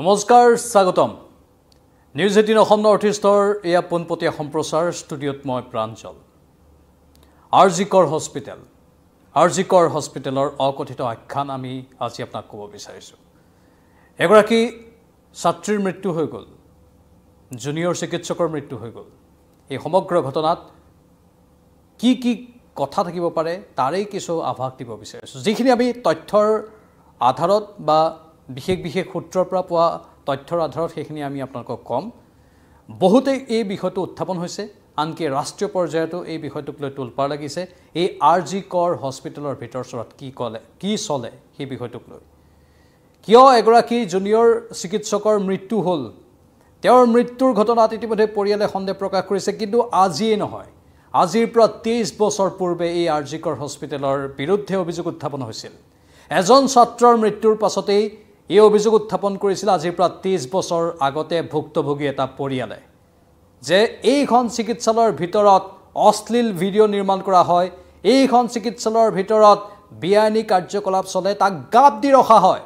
নমস্কাৰ স্বাগতম news eighteen Assam north ইষ্টৰ এয়া পোনপটীয়া সম্প্ৰচাৰ ষ্টুডিঅ'ত মই Pranjal R G Kar hospital R G Kar হস্পিটেলৰ অকথিত আখ্যান আমি আজি আপোনাক ক'ব বিচাৰিছোঁ এগৰাকী ছাত্ৰীৰ মৃত্যু হৈ গ'ল জুনিয়ৰ চিকিৎসকৰ মৃত্যু হৈ গ'ল এই সমগ্ৰ ঘটনাত কি কি কথা থাকিব পাৰে তাৰেই কিছু আভাস দিব বিচাৰিছোঁ যিখিনি আমি তথ্যৰ আধাৰত বা বিশেষ বিশেষ সূত্ৰৰ পৰা পোৱা তথ্যৰ আধাৰত সেইখিনি আমি আপোনালোকক ক'ম বহুতে এই বিষয়টো উত্থাপন হৈছে আনকি ৰাষ্ট্ৰীয় পৰ্যায়তো এই বিষয়টোক লৈ তোলপাৰ লাগিছে এই আৰ জি কৰ হস্পিটেলৰ ভিতৰ চৰত কি ক'লে কি চলে সেই বিষয়টোক লৈ কিয় এগৰাকী জুনিয়ৰ চিকিৎসকৰ মৃত্যু হ'ল তেওঁৰ মৃত্যুৰ ঘটনাত ইতিমধ্যে পৰিয়ালে সন্দেহ প্ৰকাশ কৰিছে কিন্তু আজিয়েই নহয় আজিৰ পৰা তেইছ বছৰ পূৰ্বে এই আৰ জি কৰ হস্পিটেলৰ বিৰুদ্ধে অভিযোগ উত্থাপন হৈছিল এজন ছাত্ৰৰ মৃত্যুৰ পাছতেই এই অভিযোগ উত্থাপন কৰিছিল আজিৰ পৰা ত্ৰিছ বছৰ আগতে ভুক্তভোগী এটা পৰিয়ালে যে এইখন চিকিৎসালয়ৰ ভিতৰত অশ্লীল ভিডিঅ' নিৰ্মাণ কৰা হয় এইখন চিকিৎসালয়ৰ ভিতৰত বেআইনী কাৰ্যকলাপ চলে তাক গাপ দি ৰখা হয়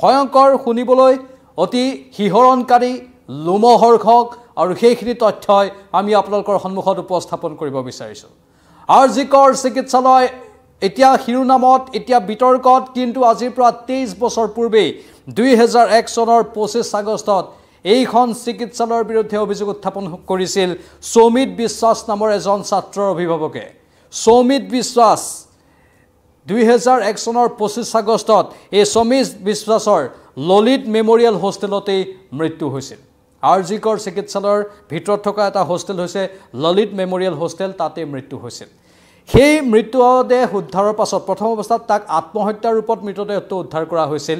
ভয়ংকৰ শুনিবলৈ অতি শিহৰণকাৰী লোমহৰ্ষক আৰু সেইখিনি তথ্যই আমি আপোনালোকৰ সন্মুখত উপস্থাপন কৰিব বিচাৰিছোঁ আৰ জিকৰ চিকিৎসালয় এতিয়া শিৰোনামত এতিয়া বিতৰ্কত কিন্তু আজিৰ পৰা তেইছ বছৰ পূৰ্বেই দুই হেজাৰ এক চনৰ পঁচিছ আগষ্টত এইখন চিকিৎসালয়ৰ বিৰুদ্ধে অভিযোগ উত্থাপন কৰিছিল চৌমিত বিশ্বাস নামৰ এজন ছাত্ৰৰ অভিভাৱকে চৌমিত বিশ্বাস দুই হেজাৰ এক চনৰ পঁচিছ আগষ্টত এই সমিত বিশ্বাসৰ ললিত মেমৰিয়েল হোষ্টেলতেই মৃত্যু হৈছিল আৰ জি কৰ চিকিৎসালয়ৰ ভিতৰত থকা এটা হোষ্টেল হৈছে ললিত মেমৰিয়েল হোষ্টেল তাতেই মৃত্যু হৈছিল সেই মৃতদেহ উদ্ধাৰৰ পাছত প্ৰথম অৱস্থাত তাক আত্মহত্যাৰ ৰূপত মৃতদেহটো উদ্ধাৰ কৰা হৈছিল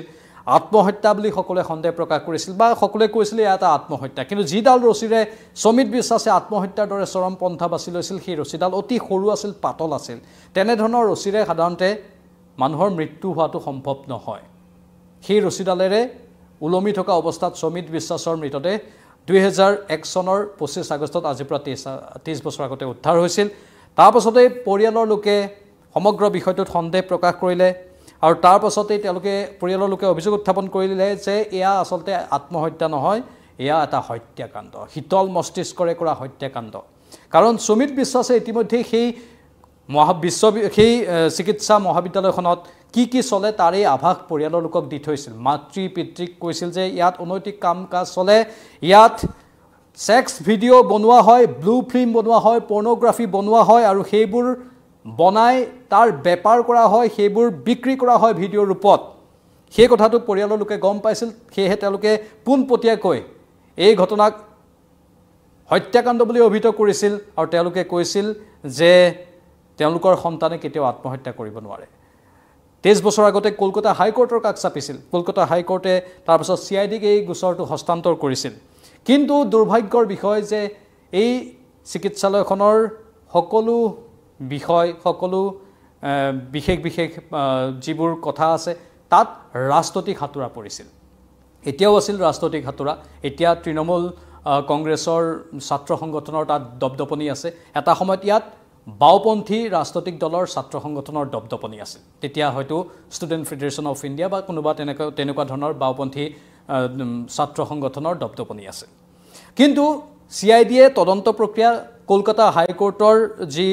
আত্মহত্যা বুলি সকলোৱে সন্দেহ প্ৰকাশ কৰিছিল বা সকলোৱে কৈছিল এয়া এটা আত্মহত্যা কিন্তু যিডাল ৰচীৰে সমিত বিশ্বাসে আত্মহত্যাৰ দৰে চৰম পন্থা বাছি লৈছিল সেই ৰচীডাল অতি সৰু আছিল পাতল আছিল তেনেধৰণৰ ৰচীৰে সাধাৰণতে মানুহৰ মৃত্যু হোৱাটো সম্ভৱ নহয় সেই ৰচীডালেৰে ওলমি থকা অৱস্থাত সমিত বিশ্বাসৰ মৃতদেহ দুহেজাৰ এক চনৰ পঁচিছ আগষ্টত আজিৰ পৰা ত্ৰিছ ত্ৰিছ বছৰ আগতে উদ্ধাৰ হৈছিল তাৰপাছতে পৰিয়ালৰ লোকে সমগ্ৰ বিষয়টোত সন্দেহ প্ৰকাশ কৰিলে আৰু তাৰপাছতেই তেওঁলোকে পৰিয়ালৰ লোকে অভিযোগ উত্থাপন কৰিলে যে এয়া আচলতে আত্মহত্যা নহয় এয়া এটা হত্যাকাণ্ড শীতল মস্তিষ্কৰে কৰা হত্যাকাণ্ড কাৰণ সুমিত বিশ্বাসে ইতিমধ্যেই সেই মহা বিশ্ব সেই চিকিৎসা মহাবিদ্যালয়খনত কি কি চলে তাৰেই আভাস পৰিয়ালৰ লোকক দি থৈছিল মাতৃ পিতৃক কৈছিল যে ইয়াত অনৈতিক কাম কাজ চলে ইয়াত ছেক্স ভিডিঅ' বনোৱা হয় ব্লু ফিল্ম বনোৱা হয় পৰ্ণগ্ৰাফি বনোৱা হয় আৰু সেইবোৰ বনাই তাৰ বেপাৰ কৰা হয় সেইবোৰ বিক্ৰী কৰা হয় ভিডিঅ'ৰ ৰূপত সেই কথাটো পৰিয়ালৰ লোকে গম পাইছিল সেয়েহে তেওঁলোকে পোনপটীয়াকৈ এই ঘটনাক হত্যাকাণ্ড বুলি অভিহিত কৰিছিল আৰু তেওঁলোকে কৈছিল যে তেওঁলোকৰ সন্তানে কেতিয়াও আত্মহত্যা কৰিব নোৱাৰে তেইছ বছৰ আগতে কলকাতা হাইকোৰ্টৰ কাষ চাপিছিল কলকাতা হাইকোৰ্টে তাৰপাছত চি আই ডিক এই গোচৰটো হস্তান্তৰ কৰিছিল কিন্তু দুৰ্ভাগ্যৰ বিষয় যে এই চিকিৎসালয়খনৰ সকলো বিষয় সকলো বিশেষ বিশেষ যিবোৰ কথা আছে তাত ৰাজনৈতিক সাঁতোৰা পৰিছিল এতিয়াও আছিল ৰাজনৈতিক সাঁতোৰা এতিয়া তৃণমূল কংগ্ৰেছৰ ছাত্ৰ সংগঠনৰ তাত দপদপনি আছে এটা সময়ত ইয়াত বাওঁপন্থী ৰাজনৈতিক দলৰ ছাত্ৰ সংগঠনৰ দপদপনি আছিল তেতিয়া হয়তো ষ্টুডেণ্ট ফেডাৰেশ্যন অফ ইণ্ডিয়া বা কোনোবা তেনেকুৱা তেনেকুৱা ধৰণৰ বাওঁপন্থী ছাত্ৰ সংগঠনৰ দপ্তপনি আছিল কিন্তু চি আই ডিয়ে তদন্ত প্ৰক্ৰিয়া কলকাতা হাইকোৰ্টৰ যি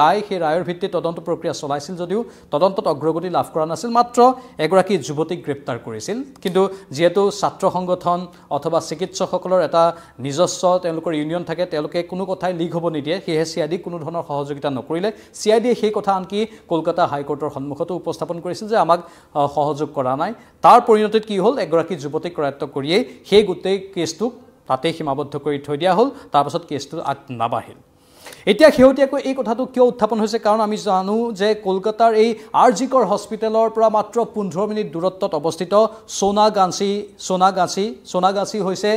ৰায় সেই ৰায়ৰ ভিত্তিত তদন্ত প্ৰক্ৰিয়া চলাইছিল যদিও তদন্তত অগ্ৰগতি লাভ কৰা নাছিল মাত্ৰ এগৰাকী যুৱতীক গ্ৰেপ্তাৰ কৰিছিল কিন্তু যিহেতু ছাত্ৰ সংগঠন অথবা চিকিৎসকসকলৰ এটা নিজস্ব তেওঁলোকৰ ইউনিয়ন থাকে তেওঁলোকে কোনো কথাই লিক হ'ব নিদিয়ে সেয়েহে চি আই ডিক কোনো ধৰণৰ সহযোগিতা নকৰিলে চি আই ডিয়ে সেই কথা আনকি কলকাতা হাইকোৰ্টৰ সন্মুখতো উপস্থাপন কৰিছিল যে আমাক সহযোগ কৰা নাই তাৰ পৰিণতিত কি হ'ল এগৰাকী যুৱতীক কৰায়ত্ব কৰিয়েই সেই গোটেই কেছটোক তাতেই সীমাবদ্ধ কৰি থৈ দিয়া হ'ল তাৰপাছত কেছটো আগ নাবাঢ়িল এতিয়া শেহতীয়াকৈ এই কথাটো কিয় উত্থাপন হৈছে কাৰণ আমি জানো যে কলকাতাৰ এই আৰ জি কৰ হস্পিটেলৰ পৰা মাত্ৰ পোন্ধৰ মিনিট দূৰত্বত অৱস্থিত সোণাগাঁচি সোণাগাঁচি সোণাগাঁচি হৈছে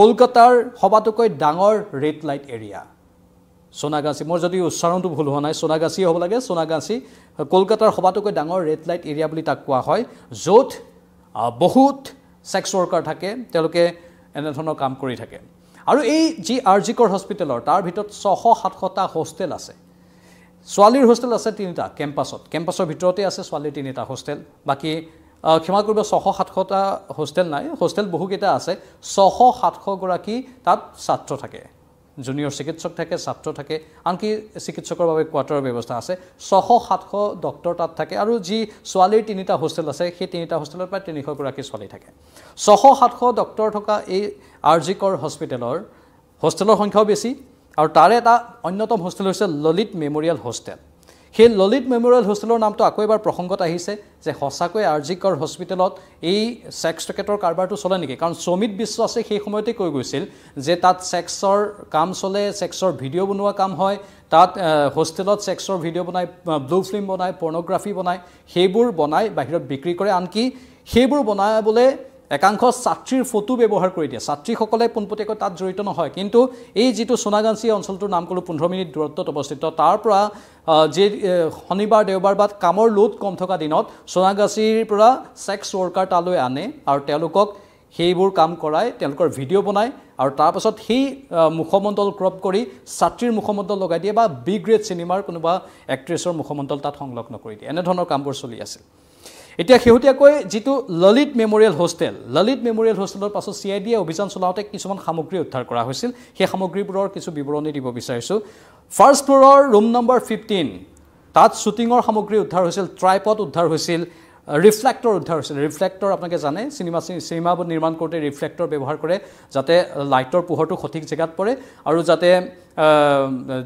কলকাতাৰ সবাতোকৈ ডাঙৰ ৰেড লাইট এৰিয়া সোণাগাঁচি মোৰ যদি উচ্চাৰণটো ভুল হোৱা নাই সোণাগাঁচিয়ে হ'ব লাগে সোণাগাঁচি কলকাতাৰ সবাতোকৈ ডাঙৰ ৰেড লাইট এৰিয়া বুলি তাক কোৱা হয় য'ত বহুত ছেক্স ৱৰ্কাৰ থাকে তেওঁলোকে এনেধৰণৰ কাম কৰি থাকে আৰু এই যি আৰ জি কৰ হস্পিটেলৰ তাৰ ভিতৰত ছশ সাতশটা হোষ্টেল আছে ছোৱালীৰ হোষ্টেল আছে তিনিটা কেম্পাছত কেম্পাছৰ ভিতৰতে আছে ছোৱালীৰ তিনিটা হোষ্টেল বাকী ক্ষমা কৰিব ছশ সাতশটা হোষ্টেল নাই হোষ্টেল বহুকেইটা আছে ছশ সাতশগৰাকী তাত ছাত্ৰ থাকে জুনিয়ৰ চিকিৎসক থাকে ছাত্ৰ থাকে আনকি চিকিৎসকৰ বাবে কোৱাৰ্টাৰৰ ব্যৱস্থা আছে ছশ সাতশ ডক্টৰ তাত থাকে আৰু যি ছোৱালীৰ তিনিটা হোষ্টেল আছে সেই তিনিটা হোষ্টেলৰ প্ৰায় তিনিশগৰাকী ছোৱালী থাকে ছশ সাতশ ডক্টৰ থকা এই আৰ জি কৰ হস্পিটেলৰ হোষ্টেলৰ সংখ্যাও বেছি আৰু তাৰে এটা অন্যতম হোষ্টেল হৈছে ললিত মেমৰিয়েল হোষ্টেল সেই ললিত মেমৰিয়েল হোষ্টেলৰ নামটো আকৌ এবাৰ প্ৰসংগত আহিছে যে সঁচাকৈ আৰ জি কৰ হস্পিটেলত এই ছেক্স ৰেকেটৰ কাৰবাৰটো চলে নেকি কাৰণ সমিত বিশ্ব আছে সেই সময়তে কৈ গৈছিল যে তাত ছেক্সৰ কাম চলে ছেক্সৰ ভিডিঅ' বনোৱা কাম হয় তাত হোষ্টেলত ছেক্সৰ ভিডিঅ' বনাই ব্লু ফিল্ম বনায় পৰ্ণগ্ৰাফী বনায় সেইবোৰ বনাই বাহিৰত বিক্ৰী কৰে আনকি সেইবোৰ বনাবলৈ একাংশ ছাত্ৰীৰ ফটো ব্যৱহাৰ কৰি দিয়ে ছাত্ৰীসকলে পোনপটীয়াকৈ তাত জড়িত নহয় কিন্তু এই যিটো সোনাগাঞ্চি অঞ্চলটোৰ নাম ক'লোঁ পোন্ধৰ মিনিট দূৰত্বত অৱস্থিত তাৰ পৰা যি শনিবাৰ দেওবাৰ বা কামৰ লোড কম থকা দিনত সোনাগাঁচিৰ পৰা ছেক্স ৱৰ্কাৰ তালৈ আনে আৰু তেওঁলোকক সেইবোৰ কাম কৰাই তেওঁলোকৰ ভিডিঅ' বনায় আৰু তাৰপাছত সেই মুখমণ্ডল ক্ৰপ কৰি ছাত্ৰীৰ মুখমণ্ডল লগাই দিয়ে বা বিগ গ্ৰেড চিনেমাৰ কোনোবা এক্ট্ৰেছৰ মুখমণ্ডল তাত সংলগ্ন কৰি দিয়ে এনেধৰণৰ কামবোৰ চলি আছিল এতিয়া শেহতীয়াকৈ যিটো Lalit memorial hostel Lalit memorial হোষ্টেলৰ পাছত চি আই ডি এ অভিযান চলাওঁতে কিছুমান সামগ্ৰী উদ্ধাৰ কৰা হৈছিল সেই সামগ্ৰীবোৰৰ কিছু বিৱৰণী দিব বিচাৰিছোঁ ফাৰ্ষ্ট ফ্ল'ৰৰ ৰুম নম্বৰ ফিফটিন তাত শ্বুটিঙৰ সামগ্ৰী উদ্ধাৰ হৈছিল ট্ৰাইপদ উদ্ধাৰ হৈছিল ৰিফ্লেক্টৰ উদ্ধাৰ হৈছিল ৰিফ্লেক্টৰ আপোনালোকে জানে চিনেমা চিনেমাবোৰ নিৰ্মাণ কৰোঁতে ৰিফ্লেক্টৰ ব্যৱহাৰ কৰে যাতে লাইটৰ পোহৰটো সঠিক জেগাত পৰে আৰু যাতে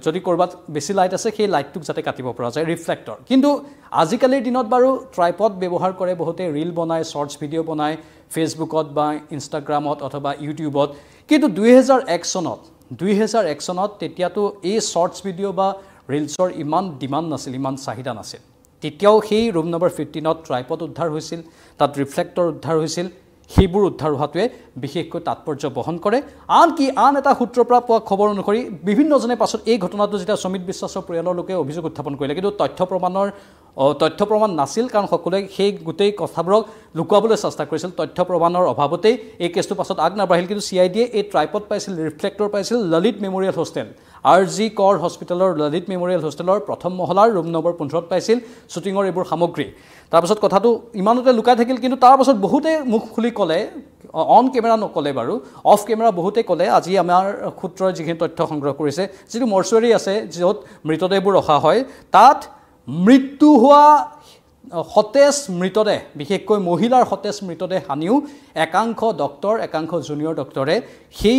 যদি ক'ৰবাত বেছি লাইট আছে সেই লাইটটোক যাতে কাটিব পৰা যায় ৰিফ্লেক্টৰ কিন্তু আজিকালিৰ দিনত বাৰু ট্ৰাইপদ ব্যৱহাৰ কৰে বহুতে ৰীল বনায় শ্বৰ্টছ ভিডিঅ' বনায় ফেচবুকত বা ইনষ্টাগ্ৰামত অথবা ইউটিউবত কিন্তু দুহেজাৰ এক চনত দুহেজাৰ এক চনত তেতিয়াতো এই শ্বৰ্টছ ভিডিঅ' বা ৰীলছৰ ইমান ডিমাণ্ড নাছিল ইমান চাহিদা নাছিল তেতিয়াও সেই ৰুম নম্বৰ ফিফটিনত ট্ৰাইপদ উদ্ধাৰ হৈছিল তাত ৰিফ্লেক্টৰ উদ্ধাৰ হৈছিল সেইবোৰ উদ্ধাৰ হোৱাটোৱে বিশেষকৈ তাৎপৰ্য বহন কৰে আন কি আন এটা সূত্ৰৰ পৰা পোৱা খবৰ অনুসৰি বিভিন্নজনে পাছত এই ঘটনাটো যেতিয়া সমিত বিশ্বাসৰ পৰিয়ালৰ লোকে অভিযোগ উত্থাপন কৰিলে কিন্তু তথ্য প্ৰমাণৰ তথ্য প্ৰমাণ নাছিল কাৰণ সকলোৱে সেই গোটেই কথাবোৰক লুকুৱাবলৈ চেষ্টা কৰিছিল তথ্য প্ৰমাণৰ অভাৱতেই এই কেছটো পাছত আগ নাবাঢ়িল কিন্তু চি আই ডিয়ে এই ট্ৰাইপদ পাইছিল ৰিফ্লেক্টৰ পাইছিল Lalit memorial hostel R G Kar হস্পিটেলৰ ললিত মেমৰিয়েল হোষ্টেলৰ প্ৰথম মহলাৰ ৰুম নম্বৰ পোন্ধৰত পাইছিল শ্বুটিঙৰ এইবোৰ সামগ্ৰী তাৰপাছত কথাটো ইমানতে লুকাই থাকিল কিন্তু তাৰপাছত বহুতে মুখ খুলি ক'লে অন কেমেৰা নক'লে বাৰু অফ কেমেৰা বহুতেই ক'লে আজি আমাৰ সূত্ৰই যিখিনি তথ্য সংগ্ৰহ কৰিছে যিটো মৰ্চুৱেৰী আছে য'ত মৃতদেহবোৰ ৰখা হয় তাত মৃত্যু হোৱা সতেজ মৃতদেহ বিশেষকৈ মহিলাৰ সতেজ মৃতদেহ আনিও একাংশ ডক্টৰ একাংশ জুনিয়ৰ ডক্টৰে সেই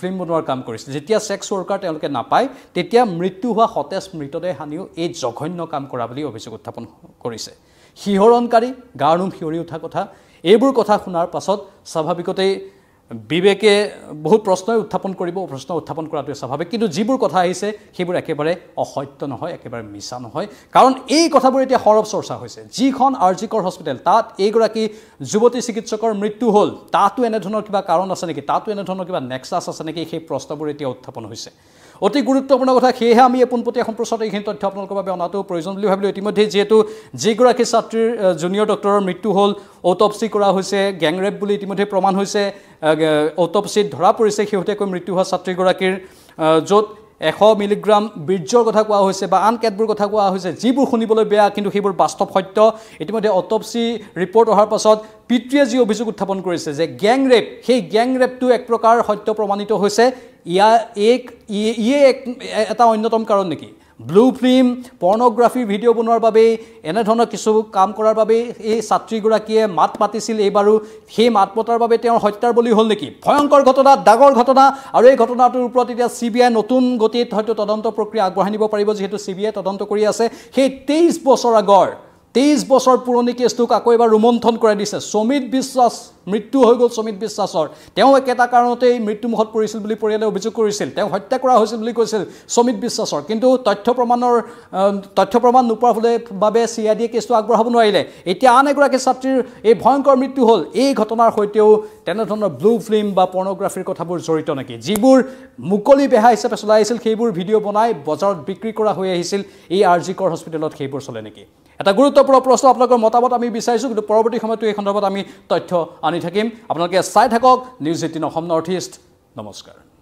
ফিল্ম বনোৱাৰ কাম কৰিছিল যেতিয়া ছেক্স ৱৰ্কাৰ তেওঁলোকে নাপায় তেতিয়া মৃত্যু হোৱা সতেজ মৃতদেহ আনিও এই জঘন্য কাম কৰা বুলি অভিযোগ উত্থাপন কৰিছে শিহৰণকাৰী গাৰ নোম শিঞৰি উঠা কথা এইবোৰ কথা শুনাৰ পাছত স্বাভাৱিকতেই বিবেকে বহুত প্ৰশ্নই উত্থাপন কৰিব প্ৰশ্ন উত্থাপন কৰাটোৱে স্বাভাৱিক কিন্তু যিবোৰ কথা আহিছে সেইবোৰ একেবাৰে অসত্য নহয় একেবাৰে মিছা নহয় কাৰণ এই কথাবোৰ এতিয়া সৰব চৰ্চা হৈছে যিখন আৰ জি কৰ হস্পিটেল তাত এইগৰাকী যুৱতী চিকিৎসকৰ মৃত্যু হ'ল তাতো এনেধৰণৰ কিবা কাৰণ আছে নেকি তাতো এনেধৰণৰ কিবা নেক্সাছ আছে নেকি সেই প্ৰশ্নবোৰ এতিয়া উত্থাপন হৈছে অতি গুৰুত্বপূৰ্ণ কথা সেয়েহে আমি এই পোনপটীয়া সম্প্ৰচাৰত এইখিনি তথ্য আপোনালোকৰ বাবে অনাটো প্ৰয়োজন বুলি ভাবিলোঁ ইতিমধ্যে যিহেতু যিগৰাকী ছাত্ৰীৰ জুনিয়ৰ ডক্টৰৰ মৃত্যু হ'ল অট'পচি কৰা হৈছে গেংৰেপ বুলি ইতিমধ্যে প্ৰমাণ হৈছে অট'পচিত ধৰা পৰিছে শেহতীয়াকৈ মৃত্যু হোৱা ছাত্ৰীগৰাকীৰ য'ত এশ মিলিগ্ৰাম বীৰ্যৰ কথা কোৱা হৈছে বা আন কেতবোৰ কথা কোৱা হৈছে যিবোৰ শুনিবলৈ বেয়া কিন্তু সেইবোৰ বাস্তৱ সত্য ইতিমধ্যে অট'পচি ৰিপৰ্ট অহাৰ পাছত পিতৃয়ে যি অভিযোগ উত্থাপন কৰিছে যে গেংৰেপ সেই গেংৰেপটো এক প্ৰকাৰ সত্য প্ৰমাণিত হৈছে ইয়াৰ এক ইয়ে এক এটা অন্যতম কাৰণ নেকি ব্লু ফিল্ম পৰ্ণগ্ৰাফীৰ ভিডিঅ' বনোৱাৰ বাবেই এনেধৰণৰ কিছু কাম কৰাৰ বাবেই এই ছাত্ৰীগৰাকীয়ে মাত মাতিছিল এইবাৰো সেই মাত পতাৰ বাবে তেওঁৰ হত্যাৰ বলি হ'ল নেকি ভয়ংকৰ ঘটনা ডাঙৰ ঘটনা আৰু এই ঘটনাটোৰ ওপৰত এতিয়া চি বি আই নতুন গতিত হয়তো তদন্ত প্ৰক্ৰিয়া আগবঢ়াই নিব পাৰিব যিহেতু চি বি আই তদন্ত কৰি আছে সেই তেইছ বছৰ আগৰ তেইছ বছৰ পুৰণি কেছটোক আকৌ এবাৰ ৰোমন্থন কৰাই দিছে সমিত বিশ্বাস মৃত্যু হৈ গ'ল সমিত বিশ্বাসৰ তেওঁ একেটা কাৰণতেই মৃত্যুমুখত পৰিছিল বুলি পৰিয়ালে অভিযোগ কৰিছিল তেওঁ হত্যা কৰা হৈছিল বুলি কৈছিল সমিত বিশ্বাসৰ কিন্তু তথ্য প্ৰমাণৰ তথ্য প্ৰমাণ নোপোৱাবলৈ বাবে চি আই ডিয়ে কেছটো আগবঢ়াব নোৱাৰিলে এতিয়া আন এগৰাকী ছাত্ৰীৰ এই ভয়ংকৰ মৃত্যু হ'ল এই ঘটনাৰ সৈতেও তেনেধৰণৰ ব্লু ফিল্ম বা পৰ্ণগ্ৰাফীৰ কথাবোৰ জড়িত নেকি যিবোৰ মুকলি বেহা হিচাপে চলাই আহিছিল সেইবোৰ ভিডিঅ' বনাই বজাৰত বিক্ৰী কৰা হৈ আহিছিল এই আৰ জি কৰ হস্পিটেলত সেইবোৰ চলে নেকি এটা গুৰুত্বপূৰ্ণ প্ৰশ্ন আপোনালোকৰ মতামত আমি বিচাৰিছোঁ কিন্তু পৰৱৰ্তী সময়তো এই সন্দৰ্ভত আমি তথ্য আনি থাকিম আপোনালোকে চাই থাকক news eighteen Assam north east নমস্কাৰ